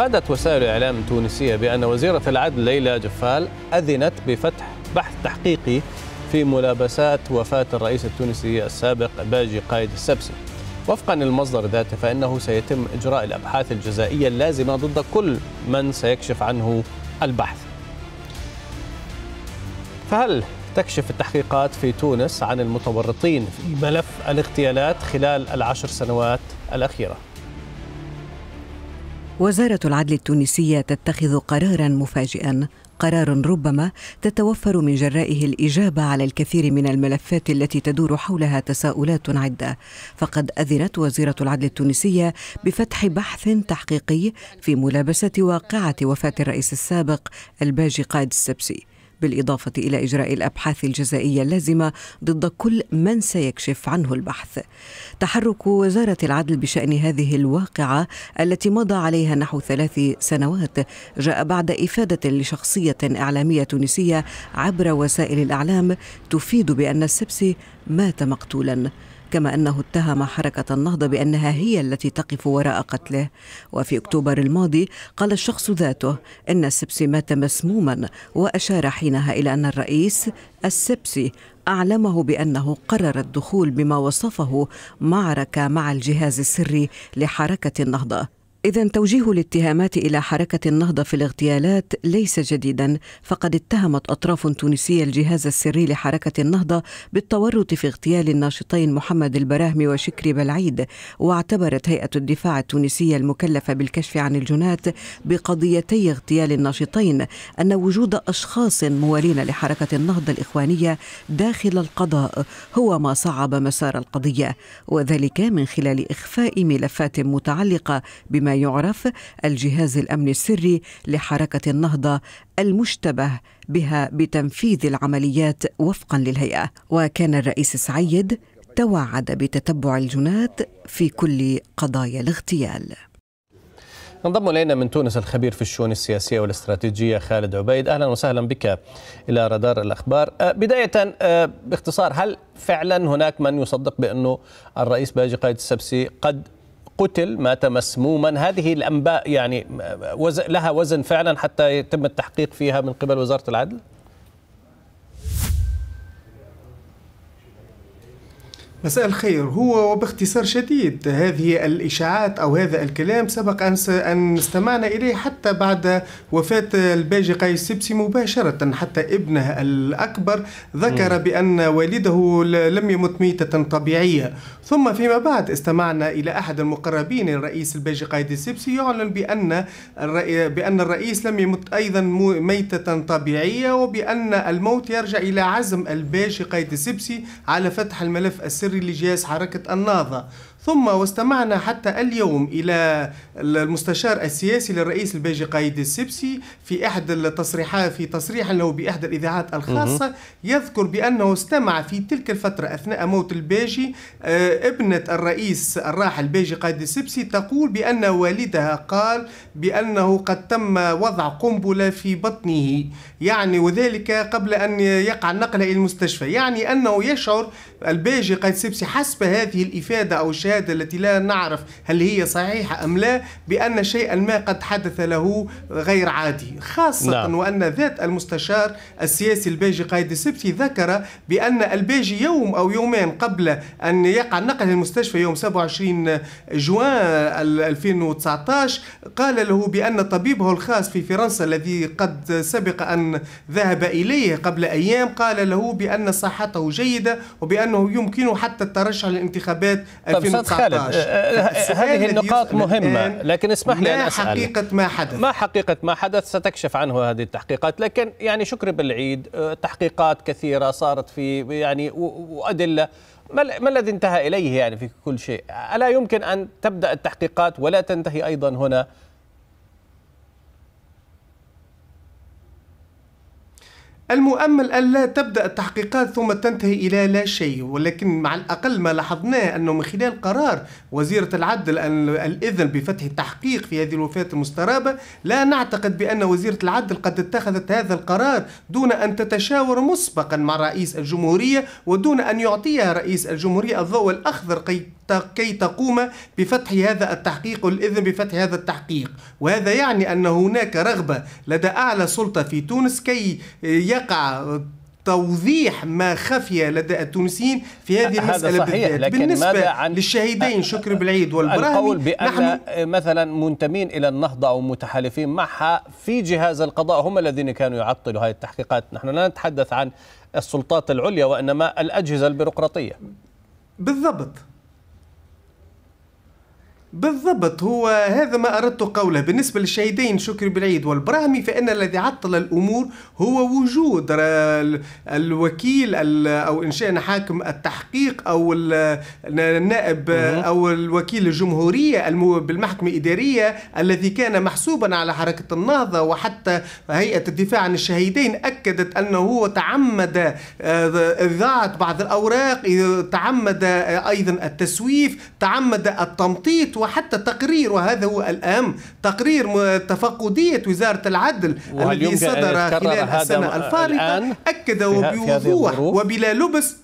أفادت وسائل الاعلام التونسيه بأن وزيرة العدل ليلى جفال أذنت بفتح بحث تحقيقي في ملابسات وفاة الرئيس التونسي السابق باجي قايد السبسي وفقا للمصدر ذاته فإنه سيتم إجراء الأبحاث الجزائية اللازمة ضد كل من سيكشف عنه البحث فهل تكشف التحقيقات في تونس عن المتورطين في ملف الاغتيالات خلال العشر سنوات الأخيرة؟ وزارة العدل التونسية تتخذ قرارا مفاجئا قرار ربما تتوفر من جرائه الإجابة على الكثير من الملفات التي تدور حولها تساؤلات عدة فقد أذنت وزيرة العدل التونسية بفتح بحث تحقيقي في ملابسة واقعة وفاة الرئيس السابق الباجي قائد السبسي بالإضافة إلى إجراء الأبحاث الجزائية اللازمة ضد كل من سيكشف عنه البحث تحرك وزارة العدل بشأن هذه الواقعة التي مضى عليها نحو ثلاث سنوات جاء بعد إفادة لشخصية إعلامية تونسية عبر وسائل الإعلام تفيد بأن السبسي مات مقتولا كما أنه اتهم حركة النهضة بأنها هي التي تقف وراء قتله وفي أكتوبر الماضي قال الشخص ذاته إن السبسي مات مسموما وأشار حينها إلى أن الرئيس السبسي أعلمه بأنه قرر الدخول بما وصفه معركة مع الجهاز السري لحركة النهضة إذا توجيه الاتهامات إلى حركة النهضة في الاغتيالات ليس جديدا فقد اتهمت أطراف تونسية الجهاز السري لحركة النهضة بالتورط في اغتيال الناشطين محمد البراهمي وشكري بلعيد واعتبرت هيئة الدفاع التونسية المكلفة بالكشف عن الجنات بقضيتي اغتيال الناشطين أن وجود أشخاص موالين لحركة النهضة الإخوانية داخل القضاء هو ما صعب مسار القضية وذلك من خلال إخفاء ملفات متعلقة بما يعرف الجهاز الامني السري لحركه النهضه المشتبه بها بتنفيذ العمليات وفقا للهيئه وكان الرئيس سعيد توعد بتتبع الجنات في كل قضايا الاغتيال انضم الينا من تونس الخبير في الشؤون السياسيه والاستراتيجيه خالد عبيد اهلا وسهلا بك الى رادار الاخبار أه، بدايه أه، باختصار هل فعلا هناك من يصدق بانه الرئيس باجي قايد السبسي قد قتل مات مسموما هذه الأنباء يعني لها وزن فعلا حتى يتم التحقيق فيها من قبل وزارة العدل؟ مساء الخير هو وباختصار شديد هذه الإشاعات أو هذا الكلام سبق أن استمعنا إليه حتى بعد وفاة الباجي قيس سبسي مباشرة حتى ابنه الأكبر ذكر بأن والده لم يمت ميتة طبيعية ثم فيما بعد استمعنا إلى أحد المقربين الرئيس الباجي قايد السبسي يعلن بأن بأن الرئيس لم يمت أيضا ميتة طبيعية وبأن الموت يرجع إلى عزم الباجي قايد السبسي على فتح الملف السري السري اللي جايز حركة النهضة ثم واستمعنا حتى اليوم إلى المستشار السياسي للرئيس الباجي قايد السبسي في إحدى التصريحات في تصريح له بإحدى الإذاعات الخاصة يذكر بأنه استمع في تلك الفترة أثناء موت الباجي آه، ابنة الرئيس الراحل باجي قايد السبسي تقول بأن والدها قال بأنه قد تم وضع قنبلة في بطنه يعني وذلك قبل أن يقع النقل إلى المستشفى يعني أنه يشعر الباجي قايد السبسي حسب هذه الإفادة أو الشهادة الشهادة التي لا نعرف هل هي صحيحة أم لا بأن شيئا ما قد حدث له غير عادي خاصة نعم. وأن ذات المستشار السياسي الباجي قايد السبتي ذكر بأن الباجي يوم أو يومين قبل أن يقع نقل للمستشفى يوم 27 جوان 2019 قال له بأن طبيبه الخاص في فرنسا الذي قد سبق أن ذهب إليه قبل أيام قال له بأن صحته جيدة وبأنه يمكنه حتى الترشح للانتخابات 2019 طيب، خالد آه، آه، هذه النقاط مهمة لكن اسمح لي أن أسأل حقيقة ما حدث ما حقيقة ما حدث ستكشف عنه هذه التحقيقات لكن يعني شكري بالعيد آه، تحقيقات كثيرة صارت في يعني وأدلة ما الذي انتهى إليه يعني في كل شيء ألا يمكن أن تبدأ التحقيقات ولا تنتهي أيضا هنا المؤمل ألا تبدأ التحقيقات ثم تنتهي إلى لا شيء ولكن مع الأقل ما لاحظناه أنه من خلال قرار وزيرة العدل الإذن بفتح التحقيق في هذه الوفاة المسترابة لا نعتقد بأن وزيرة العدل قد اتخذت هذا القرار دون أن تتشاور مسبقا مع رئيس الجمهورية ودون أن يعطيها رئيس الجمهورية الضوء الأخضر كي كي تقوم بفتح هذا التحقيق والإذن بفتح هذا التحقيق وهذا يعني أن هناك رغبة لدى أعلى سلطة في تونس كي يقع توضيح ما خفي لدى التونسيين في هذه المسألة هذا صحيح لكن بالنسبة ماذا عن للشهيدين شكر بالعيد والبراهمي القول بأن نحن مثلا منتمين إلى النهضة أو متحالفين معها في جهاز القضاء هم الذين كانوا يعطلوا هذه التحقيقات نحن لا نتحدث عن السلطات العليا وإنما الأجهزة البيروقراطية بالضبط بالضبط هو هذا ما أردت قوله بالنسبة للشهيدين شكري بالعيد والبراهمي فإن الذي عطل الأمور هو وجود الوكيل أو إن شاء حاكم التحقيق أو النائب أو الوكيل الجمهورية بالمحكمة الإدارية الذي كان محسوبا على حركة النهضة وحتى هيئة الدفاع عن الشهيدين أكدت أنه هو تعمد إضاعة آه، بعض الأوراق تعمد آه، أيضا التسويف تعمد التمطيط وحتى تقرير وهذا هو الأهم تقرير تفقدية وزارة العدل الذي صدر خلال السنة الفارطة أكد وبوضوح وبلا لبس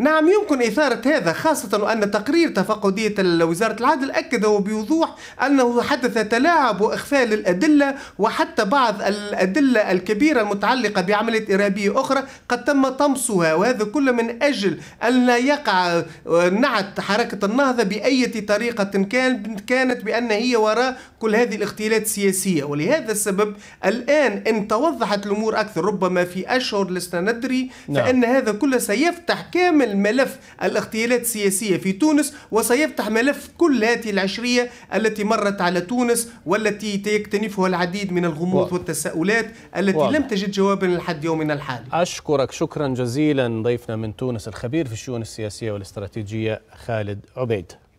نعم يمكن إثارة هذا خاصة وأن تقرير تفقدية وزارة العدل أكد بوضوح أنه حدث تلاعب وإخفاء للأدلة وحتى بعض الأدلة الكبيرة المتعلقة بعملية إرهابية أخرى قد تم طمسها وهذا كله من أجل أن لا يقع آه، نعت حركة النهضة بأي طريقة كان كانت بأن هي وراء كل هذه الاغتيالات السياسية ولهذا السبب الآن إن توضحت الأمور أكثر ربما في أشهر لسنا ندري نعم. فإن هذا كله سيفتح كامل ملف الاغتيالات السياسية في تونس وسيفتح ملف كل هذه العشرية التي مرت على تونس والتي يكتنفها العديد من الغموض و... والتساؤلات التي و... لم تجد جوابا لحد يومنا الحالي أشكرك شكرا جزيلا ضيفنا من تونس الخبير في الشؤون السياسية والاستراتيجية خالد عبيد